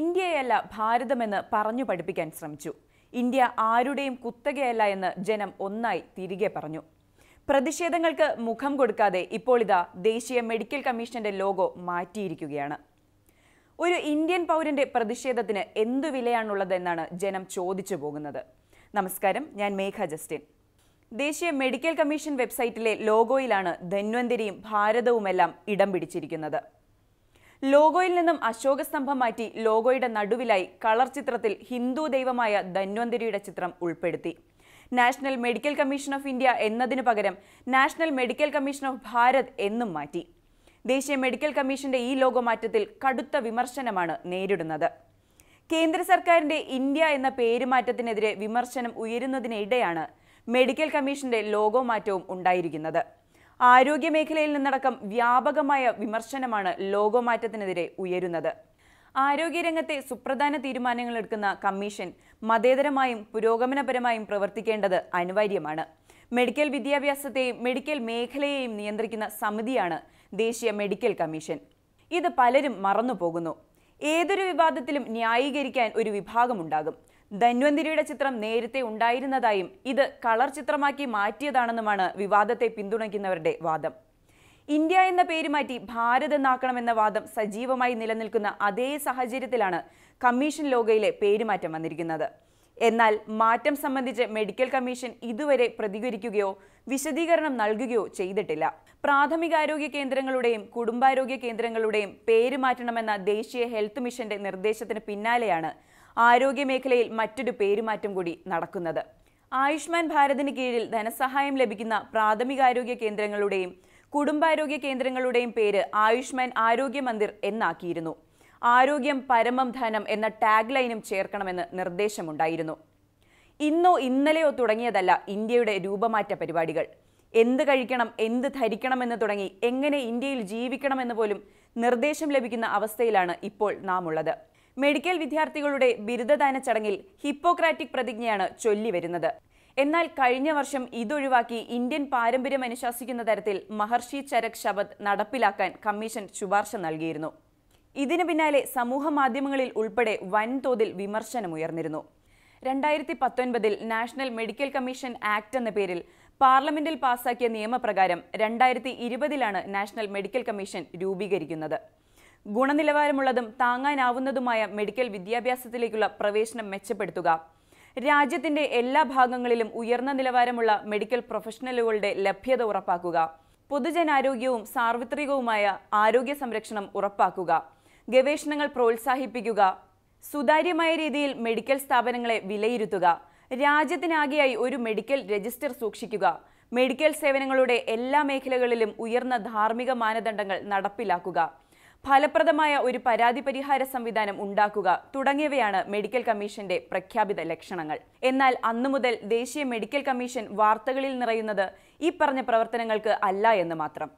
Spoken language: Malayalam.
ഇന്ത്യയല്ല ഭാരതമെന്ന് പറഞ്ഞു പഠിപ്പിക്കാൻ ശ്രമിച്ചു ഇന്ത്യ ആരുടെയും കുത്തകയല്ല എന്ന് ജനം ഒന്നായി തിരികെ പറഞ്ഞു പ്രതിഷേധങ്ങൾക്ക് മുഖം കൊടുക്കാതെ ഇപ്പോൾ ഇതാ ദേശീയ മെഡിക്കൽ കമ്മീഷന്റെ ലോഗോ മാറ്റിയിരിക്കുകയാണ് ഒരു ഇന്ത്യൻ പൗരന്റെ പ്രതിഷേധത്തിന് എന്തു വിലയാണുള്ളതെന്നാണ് ജനം ചോദിച്ചു പോകുന്നത് നമസ്കാരം ഞാൻ മേഘ ജസ്റ്റിൻ ദേശീയ മെഡിക്കൽ കമ്മീഷൻ വെബ്സൈറ്റിലെ ലോഗോയിലാണ് ധന്വന്തരിയും ഭാരതവുമെല്ലാം ഇടം പിടിച്ചിരിക്കുന്നത് ലോഗോയിൽ നിന്നും അശോക സ്തംഭം മാറ്റി ലോഗോയുടെ നടുവിലായി കളർ ചിത്രത്തിൽ ഹിന്ദു ദൈവമായ ധന്വന്തിരിയുടെ ചിത്രം ഉൾപ്പെടുത്തി national medical commission of India എന്നതിനു പകരം national medical commission of Bharat എന്നും മാറ്റി ദേശീയ മെഡിക്കൽ കമ്മീഷന്റെ ഈ ലോഗോ മാറ്റത്തിൽ കടുത്ത വിമർശനമാണ് നേരിടുന്നത് കേന്ദ്ര സർക്കാരിന്റെ ഇന്ത്യ എന്ന പേരുമാറ്റത്തിനെതിരെ വിമർശനം ഉയരുന്നതിനിടെയാണ് മെഡിക്കൽ കമ്മീഷന്റെ ലോഗോ മാറ്റവും ഉണ്ടായിരിക്കുന്നത് ആരോഗ്യമേഖലയിൽ നിന്നടക്കം വ്യാപകമായ വിമർശനമാണ് ലോഗോമാറ്റത്തിനെതിരെ ഉയരുന്നത് ആരോഗ്യരംഗത്തെ സുപ്രധാന തീരുമാനങ്ങൾ എടുക്കുന്ന കമ്മീഷൻ മതേതരമായും പുരോഗമനപരമായും പ്രവർത്തിക്കേണ്ടത് അനിവാര്യമാണ് മെഡിക്കൽ വിദ്യാഭ്യാസത്തെയും മെഡിക്കൽ മേഖലയെയും നിയന്ത്രിക്കുന്ന സമിതിയാണ് ദേശീയ മെഡിക്കൽ കമ്മീഷൻ ഇത് പലരും മറന്നുപോകുന്നു ഏതൊരു വിവാദത്തിലും ന്യായീകരിക്കാൻ ഒരു വിഭാഗമുണ്ടാകും ധന്വന്തിരിയുടെ ചിത്രം നേരത്തെ ഉണ്ടായിരുന്നതായും ഇത് കളർ ചിത്രമാക്കി മാറ്റിയതാണെന്നുമാണ് വിവാദത്തെ പിന്തുണയ്ക്കുന്നവരുടെ വാദം ഇന്ത്യ എന്ന പേര് മാറ്റി ഭാരത് എന്നാക്കണമെന്ന വാദം സജീവമായി നിലനിൽക്കുന്ന അതേ സാഹചര്യത്തിലാണ് കമ്മീഷൻ ലോഗയിലെ പേരുമാറ്റം വന്നിരിക്കുന്നത് എന്നാൽ മാറ്റം സംബന്ധിച്ച് മെഡിക്കൽ കമ്മീഷൻ ഇതുവരെ പ്രതികരിക്കുകയോ വിശദീകരണം നൽകുകയോ ചെയ്തിട്ടില്ല പ്രാഥമികാരോഗ്യ കേന്ദ്രങ്ങളുടെയും കുടുംബാരോഗ്യ കേന്ദ്രങ്ങളുടെയും പേര് മാറ്റണമെന്ന ദേശീയ ഹെൽത്ത് മിഷന്റെ നിർദ്ദേശത്തിന് പിന്നാലെയാണ് ആരോഗ്യമേഖലയിൽ മറ്റൊരു പേരുമാറ്റം കൂടി നടക്കുന്നത് ആയുഷ്മാൻ ഭാരതിന് കീഴിൽ ധനസഹായം ലഭിക്കുന്ന പ്രാഥമികാരോഗ്യ കേന്ദ്രങ്ങളുടെയും കുടുംബാരോഗ്യ കേന്ദ്രങ്ങളുടെയും പേര് ആയുഷ്മാൻ ആരോഗ്യ മന്ദിർ എന്നാക്കിയിരുന്നു ആരോഗ്യം പരമം ധനം എന്ന ടാഗ് ലൈനും ചേർക്കണമെന്ന് നിർദ്ദേശമുണ്ടായിരുന്നു ഇന്നോ ഇന്നലെയോ തുടങ്ങിയതല്ല ഇന്ത്യയുടെ രൂപമാറ്റ പരിപാടികൾ എന്ത് കഴിക്കണം എന്ത് ധരിക്കണമെന്ന് തുടങ്ങി എങ്ങനെ ഇന്ത്യയിൽ ജീവിക്കണമെന്ന് പോലും നിർദ്ദേശം ലഭിക്കുന്ന അവസ്ഥയിലാണ് ഇപ്പോൾ നാം ഉള്ളത് മെഡിക്കൽ വിദ്യാർത്ഥികളുടെ ബിരുദദാന ചടങ്ങിൽ ഹിപ്പോക്രാറ്റിക് പ്രതിജ്ഞയാണ് ചൊല്ലിവരുന്നത് എന്നാൽ കഴിഞ്ഞ വർഷം ഇതൊഴിവാക്കി ഇന്ത്യൻ പാരമ്പര്യം അനുശാസിക്കുന്ന തരത്തിൽ മഹർഷി ചരക് ശബദ് നടപ്പിലാക്കാൻ കമ്മീഷൻ ശുപാർശ നൽകിയിരുന്നു ഇതിനു പിന്നാലെ സമൂഹ മാധ്യമങ്ങളിൽ ഉൾപ്പെടെ വൻതോതിൽ വിമർശനമുയർന്നിരുന്നു രണ്ടായിരത്തി പത്തൊൻപതിൽ നാഷണൽ മെഡിക്കൽ കമ്മീഷൻ ആക്ട് എന്ന പേരിൽ പാർലമെന്റിൽ പാസാക്കിയ നിയമപ്രകാരം രണ്ടായിരത്തി ഇരുപതിലാണ് നാഷണൽ മെഡിക്കൽ കമ്മീഷൻ രൂപീകരിക്കുന്നത് ഗുണനിലവാരമുള്ളതും താങ്ങാനാവുന്നതുമായ മെഡിക്കൽ വിദ്യാഭ്യാസത്തിലേക്കുള്ള പ്രവേശനം മെച്ചപ്പെടുത്തുക രാജ്യത്തിന്റെ എല്ലാ ഭാഗങ്ങളിലും ഉയർന്ന നിലവാരമുള്ള മെഡിക്കൽ പ്രൊഫഷണലുകളുടെ ലഭ്യത ഉറപ്പാക്കുക പൊതുജനാരോഗ്യവും സാർവത്രികവുമായ ആരോഗ്യ സംരക്ഷണം ഉറപ്പാക്കുക ഗവേഷണങ്ങൾ പ്രോത്സാഹിപ്പിക്കുക സുതാര്യമായ രീതിയിൽ മെഡിക്കൽ സ്ഥാപനങ്ങളെ വിലയിരുത്തുക രാജ്യത്തിനാകെയായി ഒരു മെഡിക്കൽ രജിസ്റ്റർ സൂക്ഷിക്കുക മെഡിക്കൽ സേവനങ്ങളുടെ എല്ലാ മേഖലകളിലും ഉയർന്ന ധാർമ്മിക മാനദണ്ഡങ്ങൾ നടപ്പിലാക്കുക ഫലപ്രദമായ ഒരു പരാതി പരിഹാര സംവിധാനം ഉണ്ടാക്കുക തുടങ്ങിയവയാണ് മെഡിക്കൽ കമ്മീഷന്റെ പ്രഖ്യാപിത ലക്ഷണങ്ങൾ എന്നാൽ അന്നു മുതൽ ദേശീയ മെഡിക്കൽ കമ്മീഷൻ വാർത്തകളിൽ നിറയുന്നത് ഈ പറഞ്ഞ പ്രവർത്തനങ്ങൾക്ക് അല്ല എന്ന് മാത്രം